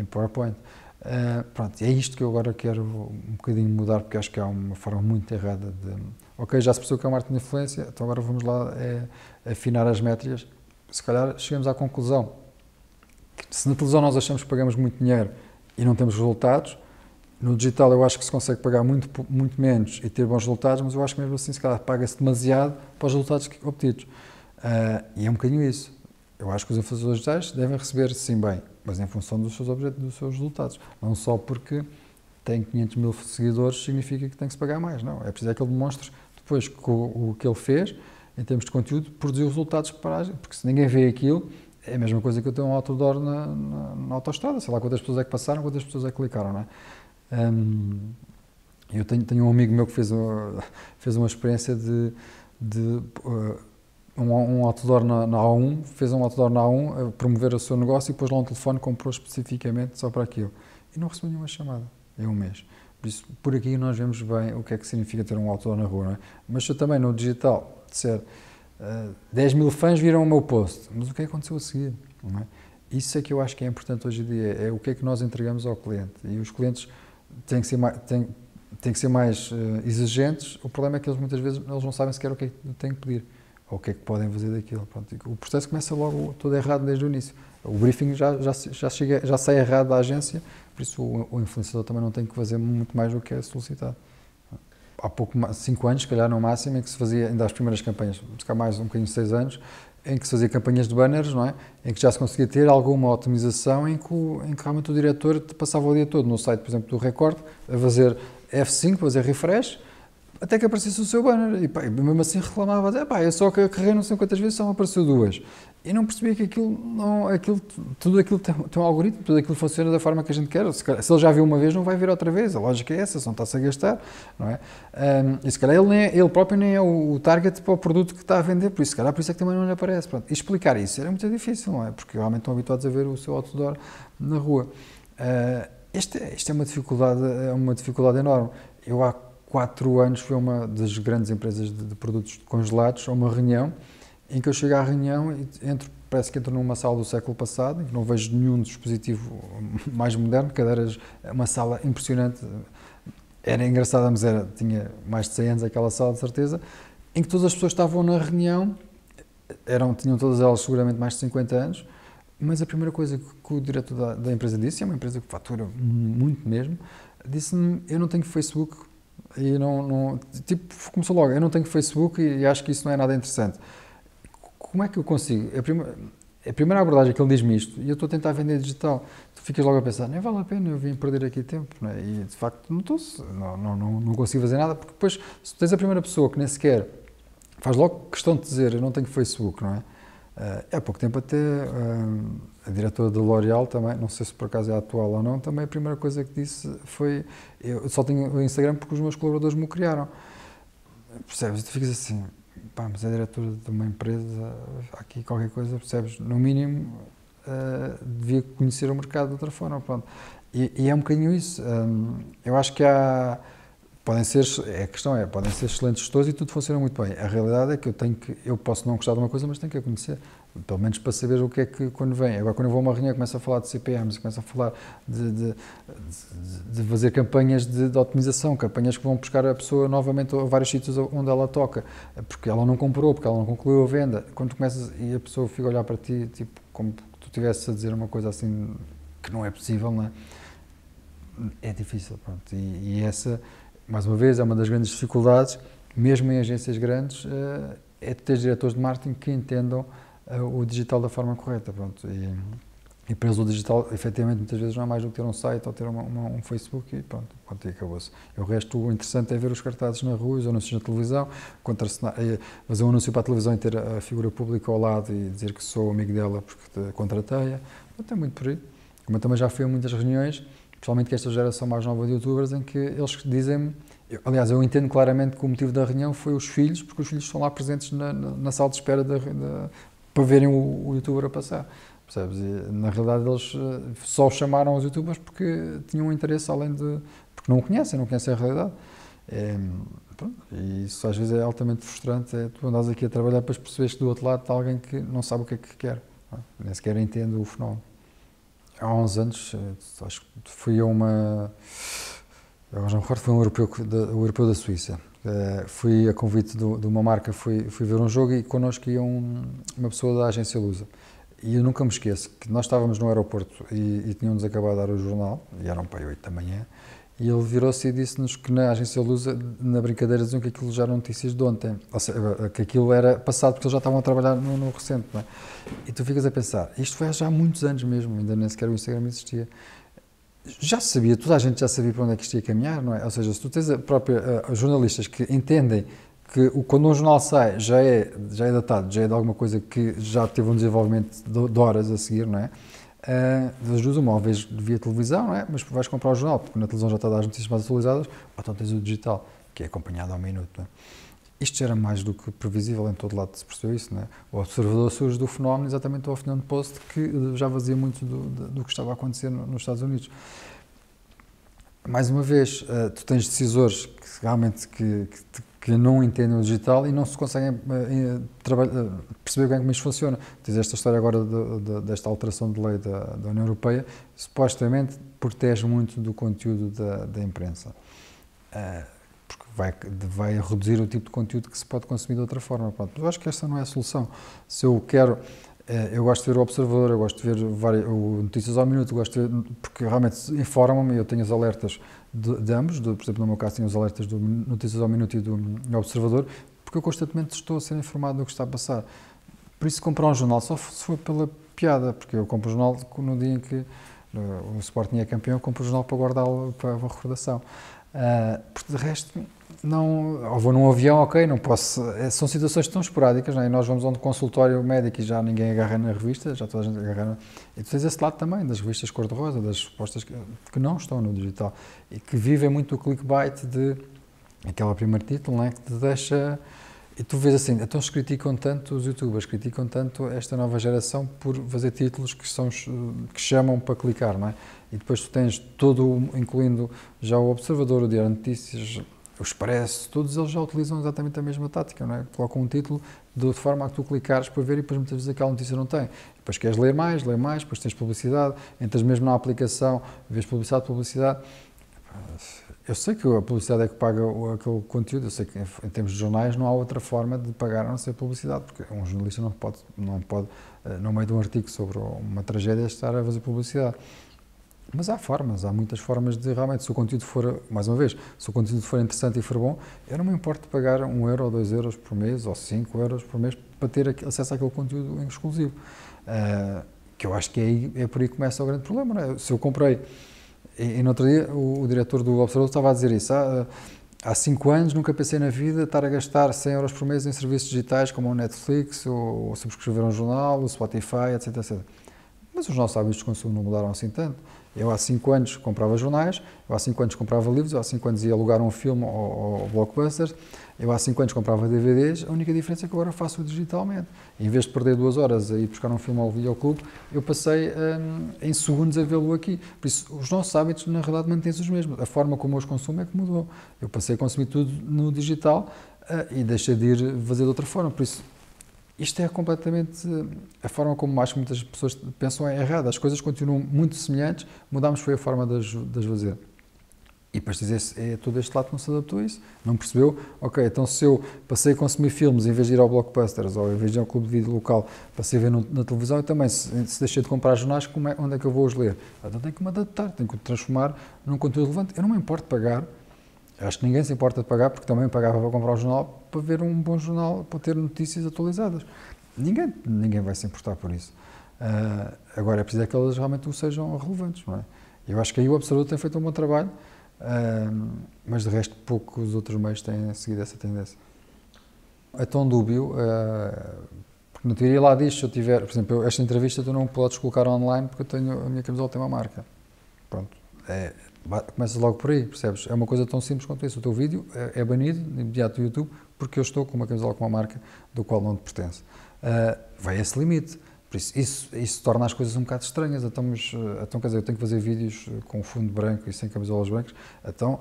Em PowerPoint. Uh, pronto, é isto que eu agora quero um bocadinho mudar, porque acho que é uma forma muito errada de. Ok, já se percebeu que é uma arte de influência, então agora vamos lá é, afinar as métricas se calhar chegamos à conclusão que se na televisão nós achamos que pagamos muito dinheiro e não temos resultados, no digital eu acho que se consegue pagar muito, muito menos e ter bons resultados, mas eu acho que mesmo assim se calhar paga-se demasiado para os resultados obtidos. Uh, e é um bocadinho isso. Eu acho que os influenciadores digitais devem receber, sim, bem, mas em função dos seus objetivos, dos seus resultados. Não só porque tem 500 mil seguidores significa que tem que se pagar mais, não. É preciso é que ele demonstre depois o, o que ele fez em termos de conteúdo, produzir resultados para a gente, porque se ninguém vê aquilo, é a mesma coisa que eu ter um outdoor na, na, na autostrada, sei lá quantas pessoas é que passaram, quantas pessoas é que clicaram, não é? Um, eu tenho, tenho, um amigo meu que fez, uma, uh, fez uma experiência de, de uh, um, um outdoor na, na, A1, fez um outdoor na A1 uh, promover o seu negócio e pôs lá um telefone, comprou especificamente só para aquilo. E não recebeu nenhuma chamada em um mês. Por isso, por aqui nós vemos bem o que é que significa ter um outdoor na rua, é? Mas eu também no digital acontecer. Uh, eh, 10 mil fãs viram o meu post, mas o que é aconteceu a seguir? É? Isso é que eu acho que é importante hoje em dia, é o que é que nós entregamos ao cliente. E os clientes têm que ser mais, têm, têm que ser mais uh, exigentes, o problema é que eles muitas vezes eles não sabem sequer o que é que têm que pedir, ou o que é que podem fazer daquilo. Pronto, o processo começa logo todo errado desde o início. O briefing já, já, já, chega, já sai errado da agência, por isso o, o influenciador também não tem que fazer muito mais do que é solicitado há pouco, cinco anos, se calhar no máximo, em que se fazia, ainda as primeiras campanhas, ficar mais um bocadinho, seis anos, em que se fazia campanhas de banners, não é? Em que já se conseguia ter alguma otimização em que, o, em que realmente o diretor passava o dia todo no site, por exemplo, do Record, a fazer F5, a fazer refresh, até que aparecesse o seu banner. E pá, mesmo assim reclamava, é pá, eu só carreguei não sei quantas vezes, só apareceu duas eu não percebia que aquilo, não, aquilo, tudo aquilo tem, tem, um algoritmo, tudo aquilo funciona da forma que a gente quer. Se, se, ele já viu uma vez, não vai vir outra vez. A lógica é essa, só está-se a gastar, não é? Um, e se calhar ele, ele próprio nem é o, o, target para o produto que está a vender, por isso, se calhar por isso é que também não lhe aparece. Pronto. E explicar isso era muito difícil, não é? Porque realmente estão habituados a ver o seu outdoor na rua. Uh, ah, esta, esta é uma dificuldade, é uma dificuldade enorme. Eu há quatro anos fui a uma das grandes empresas de, de produtos congelados, a uma reunião, em que eu chego à reunião e entro, parece que entro numa sala do século passado, em que não vejo nenhum dispositivo mais moderno, cadeiras, é uma sala impressionante, era engraçada, mas era, tinha mais de 100 anos aquela sala, de certeza, em que todas as pessoas estavam na reunião, eram, tinham todas elas seguramente mais de 50 anos, mas a primeira coisa que, o diretor da, da, empresa disse, é uma empresa que fatura muito mesmo, disse-me, eu não tenho Facebook, e não, não, tipo, começou logo, eu não tenho Facebook e, e acho que isso não é nada interessante como é que eu consigo? É a, prima, é a primeira abordagem que ele diz-me isto, e eu estou a tentar vender digital, tu ficas logo a pensar, nem vale a pena, eu vim perder aqui tempo, né? e de facto não, tô, não, não, não, consigo fazer nada, porque depois, se tens a primeira pessoa que nem sequer faz logo questão de dizer, eu não tenho Facebook, não é? Uh, há pouco tempo até uh, a diretora da L'Oréal também, não sei se por acaso é atual ou não, também a primeira coisa que disse foi, eu só tenho o Instagram porque os meus colaboradores me criaram. Percebes? E tu ficas assim, pá, mas é diretor de uma empresa, aqui qualquer coisa, percebes? No mínimo, uh, devia conhecer o mercado de outra forma, pronto. E, e é um bocadinho isso. Um, eu acho que há. Podem ser, é a questão é, podem ser excelentes gestores e tudo funciona muito bem. A realidade é que eu tenho que, eu posso não gostar de uma coisa, mas tenho que a conhecer pelo menos para saber o que é que quando vem. Agora, quando eu vou a uma reunião, começo a falar de CPMs, começo a falar de, de, de, de fazer campanhas de, de, otimização, campanhas que vão buscar a pessoa novamente a vários sítios onde ela toca, porque ela não comprou, porque ela não concluiu a venda. Quando tu começas e a pessoa fica a olhar para ti, tipo, como tu estivesse a dizer uma coisa assim que não é possível, não é? É difícil, pronto. E, e, essa, mais uma vez, é uma das grandes dificuldades, mesmo em agências grandes, eh, é ter diretores de marketing que entendam eh, o digital da forma correta. Pronto. E, e para eles o digital, efetivamente, muitas vezes não é mais do que ter um site ou ter uma, uma, um Facebook e pronto, pronto e acabou-se. O resto o interessante é ver os cartazes na rua, os anúncios na televisão, eh, fazer um anúncio para a televisão e ter a figura pública ao lado e dizer que sou amigo dela porque te contratei-a. tem muito por aí. Como eu também já fui a muitas reuniões, principalmente com esta geração mais nova de youtubers, em que eles dizem-me eu, aliás, eu entendo claramente que o motivo da reunião foi os filhos, porque os filhos estão lá presentes na, na, na sala de espera da, da, para verem o, o youtuber a passar. Percebes? E, na realidade, eles eh, só chamaram os youtubers porque tinham um interesse além de. porque não conhecem, não conhecem a realidade. É, pronto, e isso às vezes é altamente frustrante. É, tu andas aqui a trabalhar para perceberes que do outro lado está alguém que não sabe o que é que quer, é? nem sequer entende o fenómeno. Há uns anos, eh, acho que fui a uma. Eu não me recordo, foi um europeu, da, um europeu da Suíça. Uh, fui a convite do, de uma marca, fui, fui ver um jogo e connosco ia um, uma pessoa da agência Lusa. E eu nunca me esqueço que nós estávamos no aeroporto e, e acabado de dar o jornal, e eram para 8 da manhã, e ele virou-se e disse-nos que na agência Lusa, na brincadeira, diziam que aquilo já eram notícias de ontem, ou seja, eh, que aquilo era passado porque eles já estavam a trabalhar no, no recente. É? E tu ficas a pensar, isto foi há já muitos anos mesmo, ainda nem sequer o Instagram existia já sabia, toda a gente já sabia para onde é que isto ia caminhar, não é? Ou seja, se tu tens a própria, a, eh, jornalistas que entendem que o, quando um jornal sai já é, já é datado, já é de alguma coisa que já teve um desenvolvimento de, de horas a seguir, não é? Uh, duas, uma, ou vês via televisão, não é? Mas vais comprar o jornal, porque na televisão já está a dar as notícias mais atualizadas, ou então tens o digital, que é acompanhado ao minuto, não é? Isto já era mais do que previsível, em todo lado se percebeu isso. Né? O observador surge do fenómeno, exatamente o Huffington Post, que já vazia muito do, do que estava a acontecer nos Estados Unidos. Mais uma vez, eh, tu tens decisores que realmente que, que, que não entendem o digital e não se conseguem eh, eh, perceber como isto funciona. Tens esta história agora de, de, desta alteração de lei da, da, União Europeia, supostamente protege muito do conteúdo da, da imprensa. Uh, vai, vai reduzir o tipo de conteúdo que se pode consumir de outra forma. Pronto, eu acho que esta não é a solução. Se eu quero eh, eu gosto de ver o Observador, eu gosto de ver várias, notícias ao minuto, gosto ver, porque realmente informam-me, eu tenho os alertas de, de ambos, por exemplo, no meu caso tenho os alertas do Notícias ao Minuto e do, Observador, porque eu constantemente estou a ser informado do que está a passar. Por isso comprar um jornal só se for pela piada, porque eu compro o um jornal no dia em que o Sporting é campeão, eu compro o um jornal para guardá-lo para a recordação. Uh, porque de resto não, ou vou num avião, ok, não posso. É, são situações tão esporádicas, não é? e nós vamos a um consultório médico e já ninguém agarra na revista, já toda a gente agarra. E tu tens esse lado também, das revistas cor-de-rosa, das respostas que, que, não estão no digital e que vivem muito o clickbait de aquele primeiro título, não é? Que te deixa. E tu vês assim, então se criticam tanto os youtubers, criticam tanto esta nova geração por fazer títulos que, são, que chamam para clicar, não é? E depois tu tens todo, incluindo já o Observador, o Diário Notícias, o Expresso, todos eles já utilizam exatamente a mesma tática, não é? Colocam um título de forma a que tu clicares para ver e depois muitas vezes aquela notícia não tem. Depois queres ler mais, ler mais, depois tens publicidade, entras mesmo na aplicação, vês publicidade, publicidade. Eu sei que a publicidade é que paga aquele conteúdo, eu sei que em termos de jornais não há outra forma de pagar a não ser publicidade, porque um jornalista não pode, não pode eh, no meio de um artigo sobre uma tragédia, estar a fazer publicidade. Mas há formas, há muitas formas de realmente, se o conteúdo for, mais uma vez, se o conteúdo for interessante e for bom, eu não me importo de pagar um euro ou dois euros por mês ou cinco euros por mês para ter acesso àquele conteúdo exclusivo. Uh, que eu acho que é, é por aí que começa o grande problema. Não é? Se eu comprei, e, e no outro dia o, o diretor do Observador estava a dizer isso, ah, há cinco anos nunca pensei na vida estar a gastar 100 euros por mês em serviços digitais como o Netflix, ou, ou subscrever um jornal, o Spotify, etc, etc. Mas os nossos hábitos de consumo não mudaram assim tanto eu há 5 anos comprava jornais, eu há 5 anos comprava livros, eu há 5 anos ia alugar um filme ou, ou blockbusters, eu há 5 anos comprava DVDs, a única diferença é que agora faço digitalmente. Em vez de perder duas horas a ir buscar um filme ao videoclube, eu passei hum, em segundos a vê-lo aqui. Por isso, os nossos hábitos, na realidade, mantêm-se os mesmos. A forma como os consumo é que mudou. Eu passei a consumir tudo no digital uh, e deixei de ir fazer de outra forma. Por isso, isto é completamente eh, a forma como acho que muitas pessoas pensam é errada. As coisas continuam muito semelhantes, mudámos foi a forma de as fazer. E para dizer é todo este lado que não se adaptou a isso. Não percebeu? Ok, então se eu passei a consumir filmes em vez de ir ao Blockbusters ou em vez de ir ao clube de vídeo local, passei a ver no, na televisão e também se, se deixei de comprar jornais, é, onde é que eu vou os ler? Então tenho que me adaptar, tenho que me transformar num conteúdo relevante. Eu não me importo pagar Acho que ninguém se importa de pagar, porque também pagava para comprar o um jornal, para ver um bom jornal, para ter notícias atualizadas. Ninguém, ninguém vai se importar por isso. Uh, agora, é preciso é que elas realmente o sejam relevantes, não é? Eu acho que aí o Observador tem feito um bom trabalho, uh, mas de resto poucos outros meios têm seguido essa tendência. É tão dúbio, uh, porque na teoria lá diz, se eu tiver, por exemplo, esta entrevista tu não podes colocar online porque eu tenho, a minha camisola tem uma marca. Pronto, é, Começas logo por aí, percebes? É uma coisa tão simples quanto isso. O teu vídeo é, é banido de imediato do YouTube porque eu estou com uma camisola com uma marca do qual não te pertence. Uh, vai a esse limite. Por isso, isso, isso, torna as coisas um bocado estranhas. Então, mas, ah, então, quer dizer, eu tenho que fazer vídeos ah, com fundo branco e sem camisolas brancas. Então,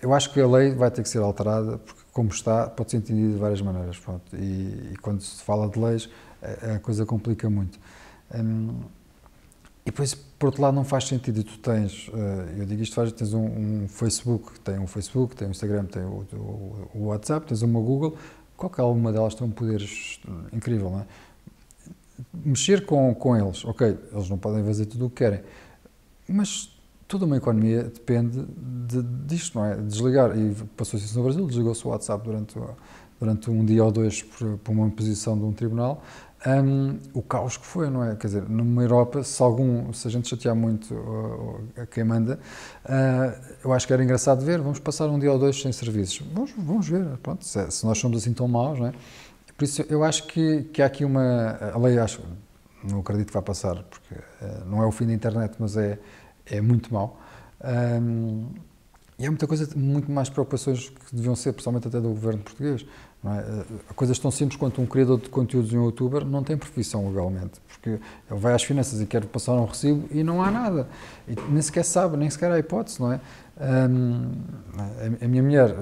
eu acho que a lei vai ter que ser alterada, porque como está, pode ser entendida de várias maneiras. Pronto. E, e, quando se fala de leis, a, coisa complica muito. Hum, e depois, por outro lado não faz sentido e tu tens, eh, eu digo isto, faz, tens um, um, Facebook, tem um Facebook, tem um Instagram, tem o, o, o, WhatsApp, tens uma Google, qualquer uma delas tem um poder incrível, não é? Mexer com, com eles, ok, eles não podem fazer tudo o que querem, mas toda uma economia depende de, disto, não é? Desligar, e passou-se isso no Brasil, desligou-se o WhatsApp durante, durante um dia ou dois por, por uma imposição de um tribunal, um, o caos que foi, não é? Quer dizer, numa Europa, se, algum, se a gente chatear muito a quem manda, uh, eu acho que era engraçado ver, vamos passar um dia ou dois sem serviços. Vamos, vamos ver, pronto, se, é, se, nós somos assim tão maus, não é? Por isso, eu acho que, que há aqui uma... A lei, acho, não acredito que vá passar, porque uh, não é o fim da internet, mas é, é muito mau. Um, e há muita coisa, muito mais preocupações que deviam ser, principalmente até do governo português. É? Eh, Coisas é tão simples quanto um criador de conteúdos e um youtuber não tem profissão legalmente, porque ele vai às finanças e quer passar um recibo e não há nada. E nem sequer sabe, nem sequer há hipótese, não é? Um, a minha mulher,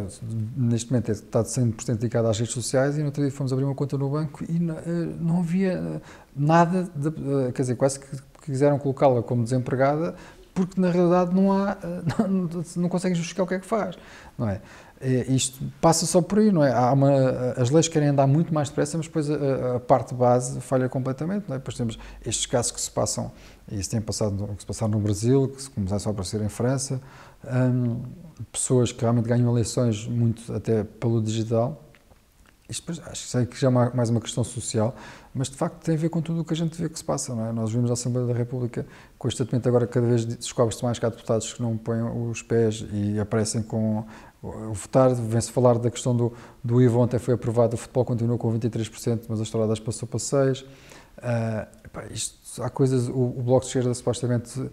neste momento, está 100% dedicada às redes sociais e no outro dia fomos abrir uma conta no banco e não, eh, não havia eh, nada, de, quer dizer, quase que quiseram colocá-la como desempregada porque na realidade não há, não, não consegue justificar o que é que faz, não é? É, isto passa só por aí, não é? Uma, as leis querem andar muito mais depressa, mas depois a, a, parte base falha completamente, não é? Depois temos estes casos que se passam, e isso tem passado, que se passaram no Brasil, que se começaram a aparecer em França, hum, pessoas que realmente ganham eleições muito até pelo digital. Isto depois, acho que sei que já é mais uma questão social, mas de facto tem a ver com tudo o que a gente vê que se passa, não é? Nós vimos a Assembleia da República, constantemente agora cada vez descobre-se mais que há deputados que não põem os pés e aparecem com o votar, vem-se falar da questão do, do IVA, ontem foi aprovado, o futebol continuou com 23%, mas as estradas passou para 6%. Uh, pá, isto, há coisas, o, o, Bloco de Esquerda supostamente uh,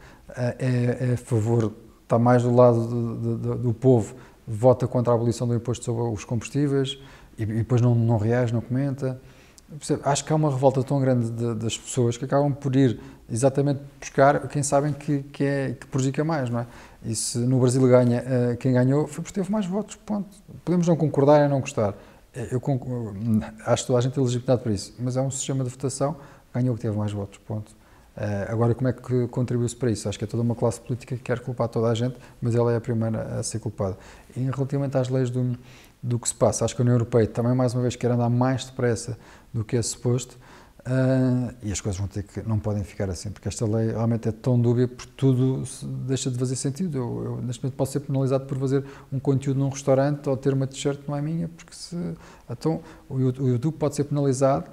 é, é, a favor, está mais do lado do, do, do, povo, vota contra a abolição do imposto sobre os combustíveis e, e depois não, não reage, não comenta acho que há uma revolta tão grande de, das pessoas que acabam por ir exatamente buscar quem sabem que, que, é, que prejudica mais, não é? E se no Brasil ganha uh, quem ganhou, foi porque teve mais votos, ponto. Podemos não concordar e não gostar. Eh, eu, eh, acho que toda a gente tem é legitimidade para isso, mas é um sistema de votação, ganhou que teve mais votos, ponto. Uh, agora, como é que contribuiu-se para isso? Acho que é toda uma classe política que quer culpar toda a gente, mas ela é a primeira a ser culpada. E relativamente às leis do, do que se passa. Acho que a União Europeia também, mais uma vez, quer andar mais depressa do que é suposto uh, e as coisas vão ter que, não podem ficar assim, porque esta lei realmente é tão dúbia por tudo deixa de fazer sentido. Eu, eu, neste momento, posso ser penalizado por fazer um conteúdo num restaurante ou ter uma t-shirt que não é minha, porque se. Então, o YouTube pode ser penalizado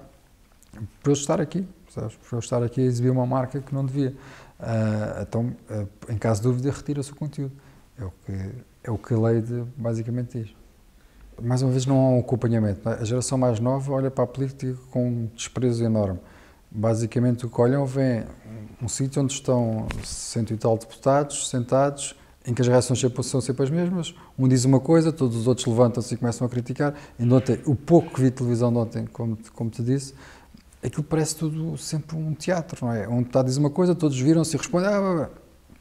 por eu estar aqui, sabes? Por eu estar aqui a exibir uma marca que não devia. Uh, então, uh, em caso de dúvida, retira-se o conteúdo. É o, que, é o que a lei de, basicamente diz mais uma vez, não há um acompanhamento. A geração mais nova olha para a política com um desprezo enorme. Basicamente, o que olham vem um sítio onde estão cento e tal deputados sentados, em que as reações são sempre as mesmas. Um diz uma coisa, todos os outros levantam-se e começam a criticar. E ontem, o pouco que vi de televisão de ontem, como te, como te disse, aquilo parece tudo sempre um teatro, não é? Um deputado diz uma coisa, todos viram-se e respondem. Ah,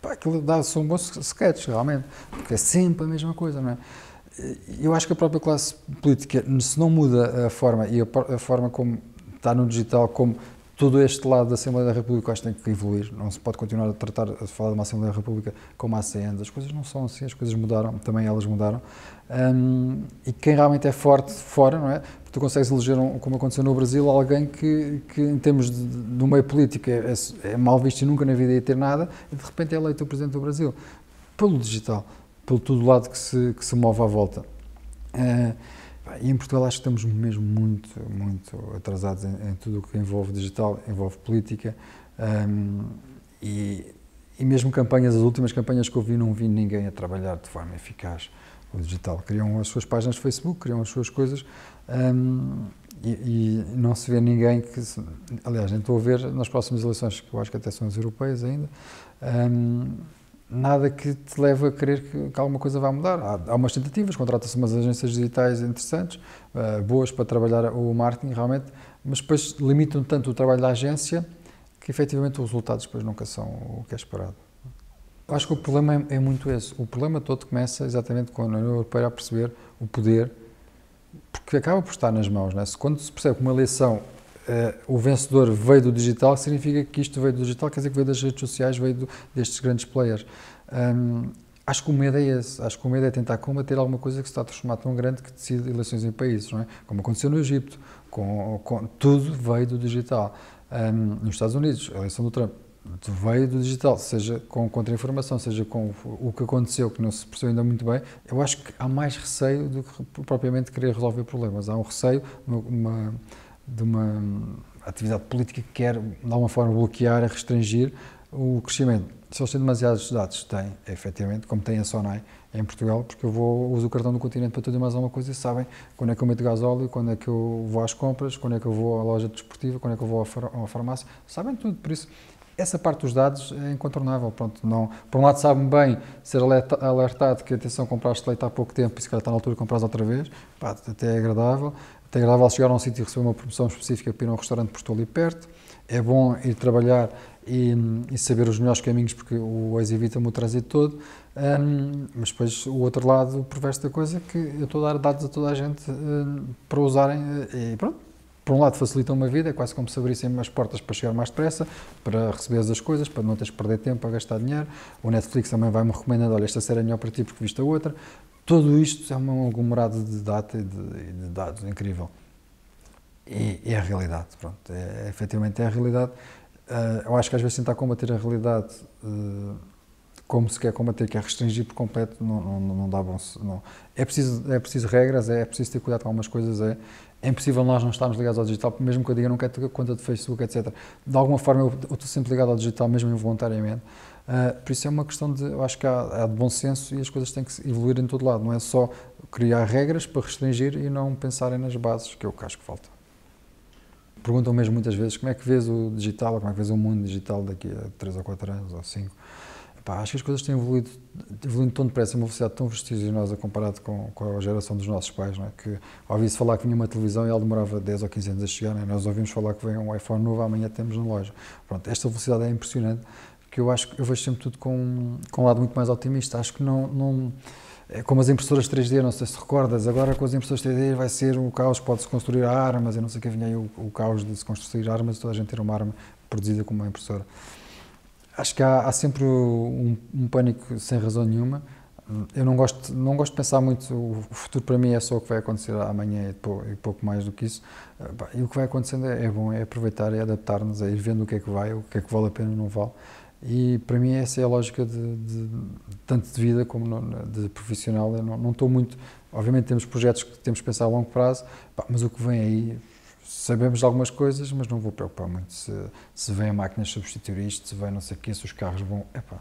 pá, aquilo dá-se um bom sketch, realmente, porque é sempre a mesma coisa, não é? Eu acho que a própria classe política, se não muda a forma e a, forma como está no digital, como todo este lado da Assembleia da República, acho que tem que evoluir. Não se pode continuar a tratar, a falar de uma Assembleia da República como a ACN. As coisas não são assim, as coisas mudaram, também elas mudaram. Um, e quem realmente é forte fora, não é? tu consegues eleger, um, como aconteceu no Brasil, alguém que, que em termos de, do meio político, é, é, é, mal visto e nunca na vida ia ter nada, e de repente é eleito o Presidente do Brasil, pelo digital pelo todo lado que se, que se move à volta. Uh, e em Portugal acho que estamos mesmo muito, muito atrasados em, em tudo o que envolve digital, envolve política um, e, e mesmo campanhas, as últimas campanhas que eu vi, não vi ninguém a trabalhar de forma eficaz o digital. Criam as suas páginas de Facebook, criam as suas coisas um, e, e, não se vê ninguém que. aliás, nem estou a ver nas próximas eleições, que eu acho que até são as europeias ainda. Um, nada que te leve a crer que, que alguma coisa vá mudar. Há, há umas tentativas, contrata-se umas agências digitais interessantes, uh, boas para trabalhar o marketing realmente, mas depois limitam tanto o trabalho da agência que efetivamente os resultados depois nunca são o que é esperado. acho que o problema é, é, muito esse. O problema todo começa exatamente quando a União Europeia a perceber o poder, porque acaba por estar nas mãos. Né? Se, quando se percebe que uma eleição eh, o vencedor veio do digital, significa que isto veio do digital, quer dizer que veio das redes sociais, veio do, destes grandes players. Um, Acho que o medo é esse. Acho que o medo é tentar combater alguma coisa que se está a transformar tão grande que decide eleições em países, não é? Como aconteceu no Egito, com, com tudo veio do digital. Um, nos Estados Unidos, a eleição do Trump veio do digital, seja com contra-informação, seja com o que aconteceu, que não se percebeu ainda muito bem, eu acho que há mais receio do que propriamente querer resolver problemas. Há um receio, uma de uma atividade política que quer, de alguma forma, bloquear, restringir o crescimento. Se eles têm demasiados dados, têm, efetivamente, como tem a SONAI em Portugal, porque eu vou, uso o cartão do continente para tudo e mais alguma coisa e sabem quando é que eu meto gasóleo, quando é que eu vou às compras, quando é que eu vou à loja desportiva, quando é que eu vou à, far à farmácia, sabem tudo, por isso essa parte dos dados é incontornável. Pronto, não, por um lado, sabem bem ser alertado que, atenção, compraste leite há pouco tempo e se calhar está na altura de comprar outra vez, pá, até é agradável é agradável chegar a um sítio e receber uma promoção específica para ir a um restaurante por estou ali perto. É bom ir trabalhar e, e saber os melhores caminhos, porque o Waze evita-me o trânsito todo. Um, mas depois o outro lado o perverso da coisa é que eu estou a dar dados a toda a gente um, para usarem eh, e pronto. Por um lado facilitam uma vida, é quase como se abrissem as portas para chegar mais depressa, para receber as coisas, para não teres que perder tempo a gastar dinheiro. O Netflix também vai-me recomendando, olha, esta série é melhor para ti porque viste a outra. Tudo isto é um aglomerado de data e de, de dados incrível. E, é a realidade, pronto, é, é efetivamente é a realidade. Uh, eu acho que às vezes tentar combater a realidade uh, como se quer combater, que é restringir por completo, não, não, não dá bom. Não. É, preciso, é preciso regras, é, é preciso ter cuidado com algumas coisas, é, é impossível nós não estarmos ligados ao digital, mesmo que eu diga não quero ter conta de Facebook, etc. De alguma forma eu, eu estou sempre ligado ao digital, mesmo involuntariamente. Uh, por isso é uma questão de, eu acho que há, há, de bom senso e as coisas têm que evoluir em todo lado, não é só criar regras para restringir e não pensarem nas bases, que é o que acho que falta. Perguntam mesmo muitas vezes como é que vês o digital, como é que vês o mundo digital daqui a 3 ou 4 anos ou 5. Epá, acho que as coisas têm evoluído, evoluindo tão depressa, uma velocidade tão vertiginosa comparado com, com a geração dos nossos pais, não é? que ouvi se falar que vinha uma televisão e ela demorava 10 ou 15 anos a chegar, é? nós ouvimos falar que vem um iPhone novo, amanhã temos na loja. Pronto, esta velocidade é impressionante porque eu acho que eu vejo sempre tudo com, com um lado muito mais otimista. Acho que não, não é como as impressoras 3D, não sei se recordas, agora com as impressoras 3D vai ser o caos, pode-se construir armas, eu não sei que vinha aí o, o, caos de se construir armas e toda a gente ter uma arma produzida com uma impressora. Acho que há, há sempre um, um, pânico sem razão nenhuma. Eu não gosto, não gosto de pensar muito, o futuro para mim é só o que vai acontecer amanhã e pouco, e pouco mais do que isso. Ah, e o que vai acontecendo é, é bom, é aproveitar e é adaptar-nos, é ir vendo o que é que vai, o que é que vale a pena ou não vale. E para mim essa é a lógica de, de tanto de vida como no, de profissional. Eu não, não estou muito. Obviamente temos projetos que temos que pensar a longo prazo, pá, mas o que vem aí sabemos algumas coisas, mas não vou preocupar muito se, se a máquina substituir isto, se vem não sei o quê, se os carros vão. Epá,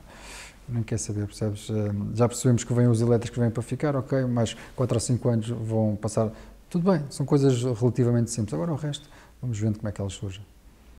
não quer saber, percebes? Hum, já percebemos que vêm os elétricos vêm para ficar, ok, mas 4 ou 5 anos vão passar. Tudo bem, são coisas relativamente simples. Agora o resto, vamos vendo como é que elas surgem.